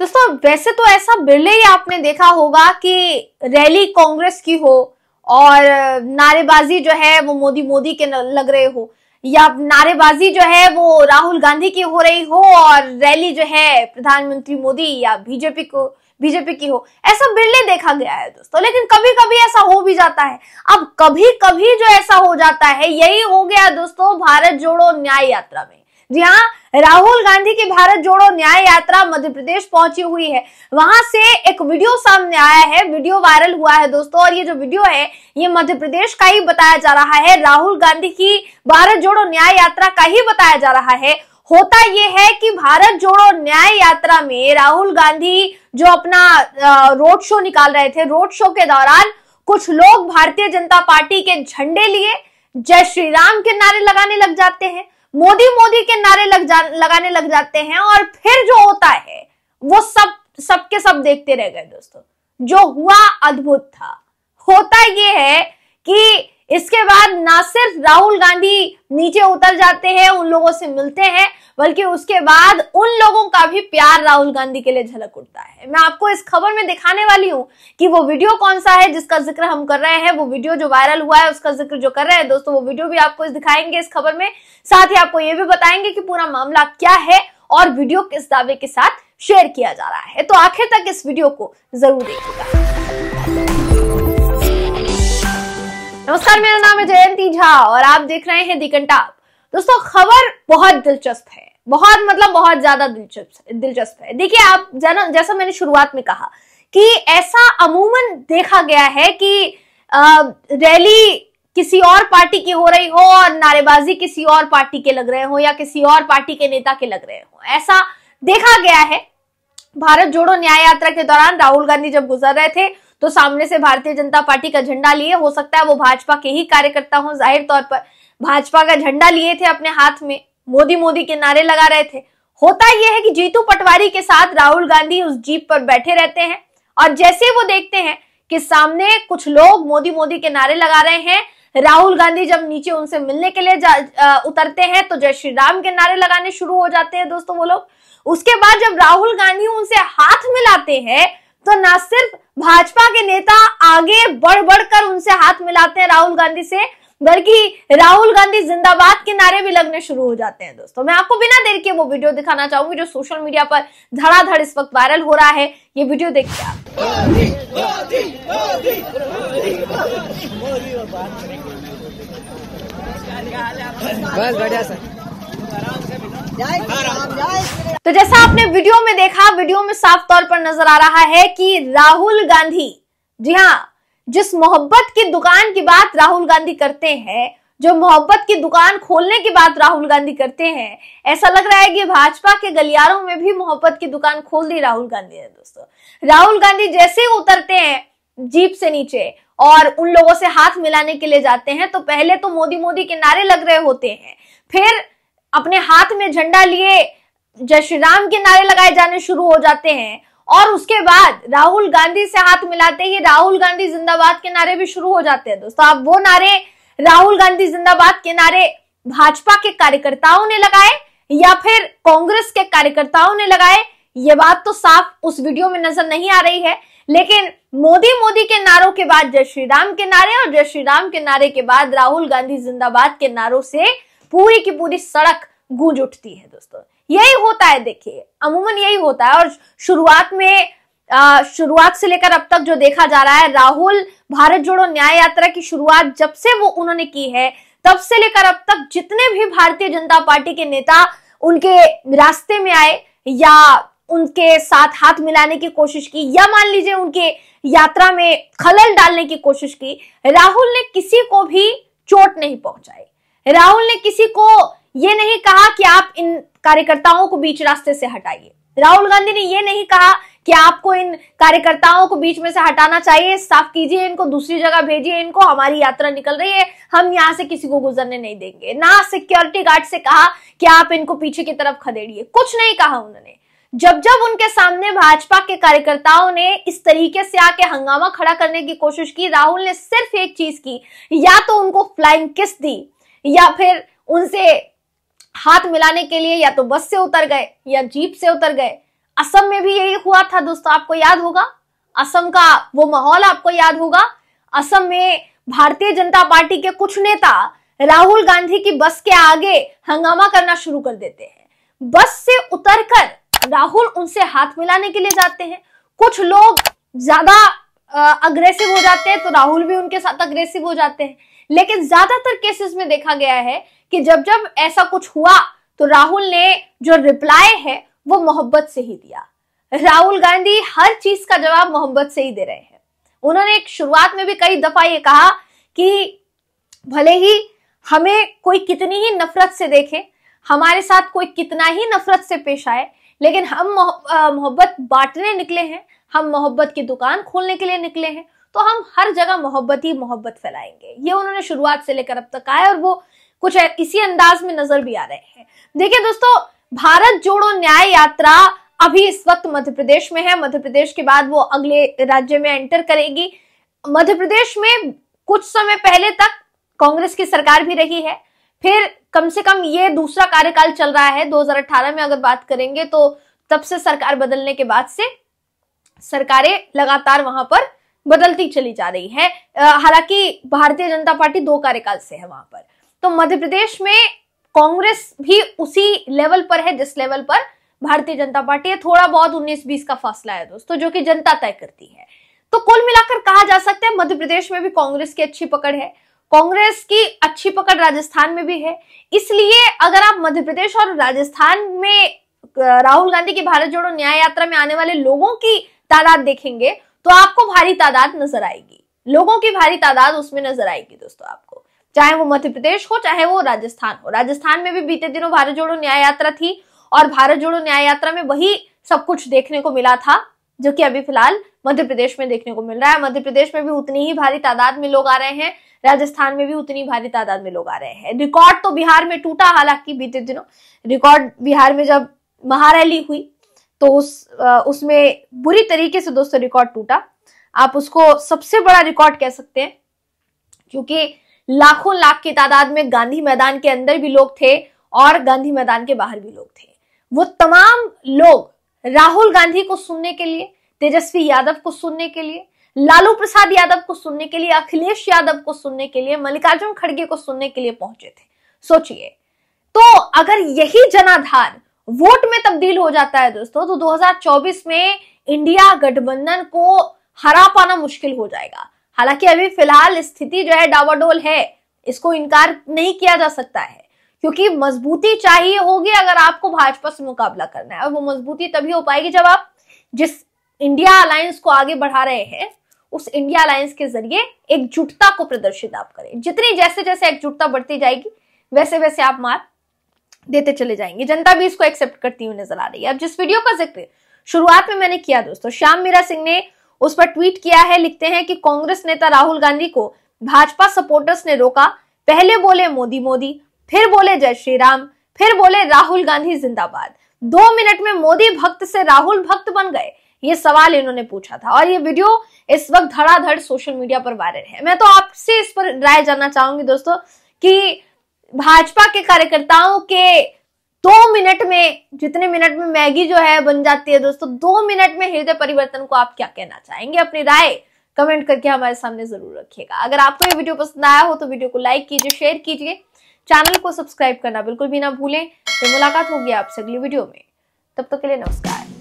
दोस्तों वैसे तो ऐसा बिरले ही आपने देखा होगा कि रैली कांग्रेस की हो और नारेबाजी जो है वो मोदी मोदी के लग रहे हो या नारेबाजी जो है वो राहुल गांधी की हो रही हो और रैली जो है प्रधानमंत्री मोदी या बीजेपी को बीजेपी की हो ऐसा बिरले देखा गया है दोस्तों लेकिन कभी कभी ऐसा हो भी जाता है अब कभी कभी जो ऐसा हो जाता है यही हो गया दोस्तों भारत जोड़ो न्याय यात्रा में जी हाँ राहुल गांधी की भारत जोड़ो न्याय यात्रा मध्य प्रदेश पहुंची हुई है वहां से एक वीडियो सामने आया है वीडियो वायरल हुआ है दोस्तों और ये जो वीडियो है ये मध्य प्रदेश का ही बताया जा रहा है राहुल गांधी की भारत जोड़ो न्याय यात्रा का ही बताया जा रहा है होता यह है कि भारत जोड़ो न्याय यात्रा में राहुल गांधी जो अपना रोड शो निकाल रहे थे रोड शो के दौरान कुछ लोग भारतीय जनता पार्टी के झंडे लिए जय श्री राम के नारे लगाने लग जाते हैं मोदी मोदी के नारे लग जा लगाने लग जाते हैं और फिर जो होता है वो सब सबके सब देखते रह गए दोस्तों जो हुआ अद्भुत था होता ये है कि इसके बाद ना सिर्फ राहुल गांधी नीचे उतर जाते हैं उन लोगों से मिलते हैं बल्कि उसके बाद उन लोगों का भी प्यार राहुल गांधी के लिए झलक उठता है मैं आपको इस खबर में दिखाने वाली हूँ कि वो वीडियो कौन सा है जिसका जिक्र हम कर रहे हैं वो वीडियो जो वायरल हुआ है उसका जिक्र जो कर रहे हैं दोस्तों वो वीडियो भी आपको दिखाएंगे इस खबर में साथ ही आपको ये भी बताएंगे कि पूरा मामला क्या है और वीडियो किस दावे के साथ शेयर किया जा रहा है तो आखिर तक इस वीडियो को जरूर देखिएगा नमस्कार मेरा नाम है जयंती झा और आप देख रहे हैं दिकंटाप दोस्तों खबर बहुत दिलचस्प है बहुत मतलब बहुत ज्यादा दिलचस्प दिलचस्प है देखिए आप जाना जैसा मैंने शुरुआत में कहा कि ऐसा अमूमन देखा गया है कि रैली किसी और पार्टी की हो रही हो और नारेबाजी किसी और पार्टी के लग रहे हो या किसी और पार्टी के नेता के लग रहे हो ऐसा देखा गया है भारत जोड़ो न्याय यात्रा के दौरान राहुल गांधी जब गुजर रहे थे तो सामने से भारतीय जनता पार्टी का झंडा लिए हो सकता है वो भाजपा के ही कार्यकर्ता हो जाहिर तौर पर भाजपा का झंडा लिए थे अपने हाथ में मोदी मोदी के नारे लगा रहे थे होता यह है कि जीतू पटवारी के साथ राहुल गांधी उस जीप पर बैठे रहते हैं और जैसे वो देखते हैं कि सामने कुछ लोग मोदी मोदी के नारे लगा रहे हैं राहुल गांधी जब नीचे उनसे मिलने के लिए आ, उतरते हैं तो जय श्री राम के नारे लगाने शुरू हो जाते हैं दोस्तों वो लोग उसके बाद जब राहुल गांधी उनसे हाथ मिलाते हैं तो न सिर्फ भाजपा के नेता आगे बढ़ बढ़कर उनसे हाथ मिलाते हैं राहुल गांधी से बल्कि राहुल गांधी जिंदाबाद के नारे भी लगने शुरू हो जाते हैं दोस्तों मैं आपको बिना देर के वो वीडियो दिखाना चाहूंगी जो सोशल मीडिया पर धड़ाधड़ इस वक्त वायरल हो रहा है ये वीडियो देखिए आप बस बढ़िया सर तो जैसा आपने वीडियो में देखा वीडियो में साफ तौर पर नजर आ रहा है कि राहुल गांधी जी हाँ जिस मोहब्बत की दुकान की बात राहुल गांधी करते हैं जो मोहब्बत की दुकान खोलने की बात राहुल गांधी करते हैं ऐसा लग रहा है कि भाजपा के गलियारों में भी मोहब्बत की दुकान खोल दी राहुल गांधी ने दोस्तों राहुल गांधी जैसे उतरते हैं जीप से नीचे और उन लोगों से हाथ मिलाने के लिए जाते हैं तो पहले तो मोदी मोदी के नारे लग रहे होते हैं फिर हाथ में झंडा लिए जय श्री राम के नारे लगाए जाने शुरू हो जाते हैं और उसके बाद राहुल गांधी से हाथ मिलाते ही राहुल गांधी जिंदाबाद के नारे भी शुरू हो जाते हैं दोस्तों अब वो नारे राहुल गांधी जिंदाबाद के नारे भाजपा के कार्यकर्ताओं ने लगाए या फिर कांग्रेस के कार्यकर्ताओं ने लगाए ये बात तो साफ उस वीडियो में नजर नहीं आ रही है लेकिन मोदी मोदी के नारों के बाद जय श्री राम के नारे और जय श्री राम के नारे के बाद राहुल गांधी जिंदाबाद के नारों से पूरी की पूरी सड़क गूंज उठती है दोस्तों यही होता है देखिए अमूमन यही होता है और शुरुआत में शुरुआत से लेकर अब तक जो देखा जा रहा है राहुल भारत जोड़ो न्याय यात्रा की शुरुआत जब से वो उन्होंने की है तब से लेकर अब तक जितने भी भारतीय जनता पार्टी के नेता उनके रास्ते में आए या उनके साथ हाथ मिलाने की कोशिश की या मान लीजिए उनके यात्रा में खलल डालने की कोशिश की राहुल ने किसी को भी चोट नहीं पहुंचाई राहुल ने किसी को ये नहीं कहा कि आप इन कार्यकर्ताओं को बीच रास्ते से हटाइए राहुल गांधी ने यह नहीं कहा कि आपको इन कार्यकर्ताओं को बीच में से हटाना चाहिए साफ कीजिए इनको दूसरी जगह भेजिए इनको हमारी यात्रा निकल रही है हम यहां से किसी को गुजरने नहीं देंगे ना सिक्योरिटी गार्ड से कहा कि आप इनको पीछे की तरफ खदेड़िए कुछ नहीं कहा उन्होंने जब जब उनके सामने भाजपा के कार्यकर्ताओं ने इस तरीके से आके हंगामा खड़ा करने की कोशिश की राहुल ने सिर्फ एक चीज की या तो उनको फ्लाइंग किस दी या फिर उनसे हाथ मिलाने के लिए या तो बस से उतर गए या जीप से उतर गए असम में भी यही हुआ था दोस्तों आपको याद होगा असम का वो माहौल आपको याद होगा असम में भारतीय जनता पार्टी के कुछ नेता राहुल गांधी की बस के आगे हंगामा करना शुरू कर देते हैं बस से उतरकर राहुल उनसे हाथ मिलाने के लिए जाते हैं कुछ लोग ज्यादा अग्रेसिव हो जाते हैं तो राहुल भी उनके साथ अग्रेसिव हो जाते हैं लेकिन ज्यादातर केसेस में देखा गया है कि जब जब ऐसा कुछ हुआ तो राहुल ने जो रिप्लाई है वो मोहब्बत से ही दिया राहुल गांधी हर चीज का जवाब मोहब्बत से ही दे रहे हैं उन्होंने एक शुरुआत में भी कई दफा ये कहा कि भले ही हमें कोई कितनी ही नफरत से देखे हमारे साथ कोई कितना ही नफरत से पेश आए लेकिन हम मोहब्बत बांटने निकले हैं हम मोहब्बत की दुकान खोलने के लिए निकले हैं तो हम हर जगह मोहब्बत ही मोहब्बत फैलाएंगे ये उन्होंने शुरुआत से लेकर अब तक आए और वो कुछ इसी अंदाज में नजर भी आ रहे हैं देखिए दोस्तों भारत जोड़ो न्याय यात्रा अभी इस वक्त मध्य प्रदेश में है मध्य प्रदेश के बाद वो अगले राज्य में एंटर करेगी मध्य प्रदेश में कुछ समय पहले तक कांग्रेस की सरकार भी रही है फिर कम से कम ये दूसरा कार्यकाल चल रहा है 2018 में अगर बात करेंगे तो तब से सरकार बदलने के बाद से सरकारें लगातार वहां पर बदलती चली जा रही है हालांकि भारतीय जनता पार्टी दो कार्यकाल से है वहां पर तो मध्य प्रदेश में कांग्रेस भी उसी लेवल पर है जिस लेवल पर भारतीय जनता पार्टी है थोड़ा बहुत 19-20 का फासला है दोस्तों जो कि जनता तय करती है तो कुल मिलाकर कहा जा सकता है मध्य प्रदेश में भी कांग्रेस की अच्छी पकड़ है कांग्रेस की अच्छी पकड़ राजस्थान में भी है इसलिए अगर आप मध्य प्रदेश और राजस्थान में राहुल गांधी की भारत जोड़ो न्याय यात्रा में आने वाले लोगों की तादाद देखेंगे तो आपको भारी तादाद नजर आएगी लोगों की भारी तादाद उसमें नजर आएगी दोस्तों आपको चाहे वो मध्य प्रदेश हो चाहे वो राजस्थान हो राजस्थान में भी बीते दिनों भारत जोड़ो न्याय यात्रा थी और भारत जोड़ो न्याय यात्रा में वही सब कुछ देखने को मिला था जो कि अभी फिलहाल मध्य प्रदेश में देखने को मिल रहा है मध्य प्रदेश में भी उतनी ही भारी तादाद में लोग आ रहे हैं राजस्थान में भी उतनी भारी तादाद में लोग आ रहे हैं रिकॉर्ड तो बिहार में टूटा हालांकि बीते दिनों रिकॉर्ड बिहार में जब महारैली हुई तो उस उसमें बुरी तरीके से दोस्तों रिकॉर्ड टूटा आप उसको सबसे बड़ा रिकॉर्ड कह सकते हैं क्योंकि लाखों लाख की तादाद में गांधी मैदान के अंदर भी लोग थे और गांधी मैदान के बाहर भी लोग थे वो तमाम लोग राहुल गांधी को सुनने के लिए तेजस्वी यादव को सुनने के लिए लालू प्रसाद यादव को सुनने के लिए अखिलेश यादव को सुनने के लिए मल्लिकार्जुन खड़गे को सुनने के लिए पहुंचे थे सोचिए तो अगर यही जनाधार वोट में तब्दील हो जाता है दोस्तों तो 2024 में इंडिया गठबंधन को हरा पाना मुश्किल हो जाएगा हालांकि अभी फिलहाल स्थिति जो है डावाडोल है इसको इनकार नहीं किया जा सकता है क्योंकि मजबूती चाहिए होगी अगर आपको भाजपा से मुकाबला करना है और वो मजबूती तभी हो पाएगी जब आप जिस इंडिया अलायंस को आगे बढ़ा रहे हैं उस इंडिया अलायंस के जरिए एकजुटता को प्रदर्शित आप करें जितनी जैसे जैसे एकजुटता बढ़ती जाएगी वैसे वैसे आप मार देते चले जाएंगे जनता भी इसको एक्सेप्ट करती हुई नजर आ रही है अब जिस वीडियो का जिक्र शुरुआत में मैंने किया दोस्तों श्याम मीरा सिंह ने उस पर ट्वीट किया है लिखते हैं कि कांग्रेस नेता राहुल गांधी को भाजपा सपोर्टर्स ने रोका पहले बोले मोदी मोदी फिर बोले जय श्री राम फिर बोले राहुल गांधी जिंदाबाद दो मिनट में मोदी भक्त से राहुल भक्त बन गए ये सवाल इन्होंने पूछा था और ये वीडियो इस वक्त धड़ाधड़ सोशल मीडिया पर वायरल है मैं तो आपसे इस पर राय जानना चाहूंगी दोस्तों कि भाजपा के कार्यकर्ताओं के दो मिनट में जितने मिनट में मैगी जो है बन जाती है दोस्तों दो मिनट में हृदय परिवर्तन को आप क्या कहना चाहेंगे अपनी राय कमेंट करके हमारे सामने जरूर रखिएगा अगर आपको ये वीडियो पसंद आया हो तो वीडियो को लाइक कीजिए शेयर कीजिए चैनल को सब्सक्राइब करना बिल्कुल भी ना भूलें फिर मुलाकात होगी आपसे अगली वीडियो में तब तक तो के लिए नमस्कार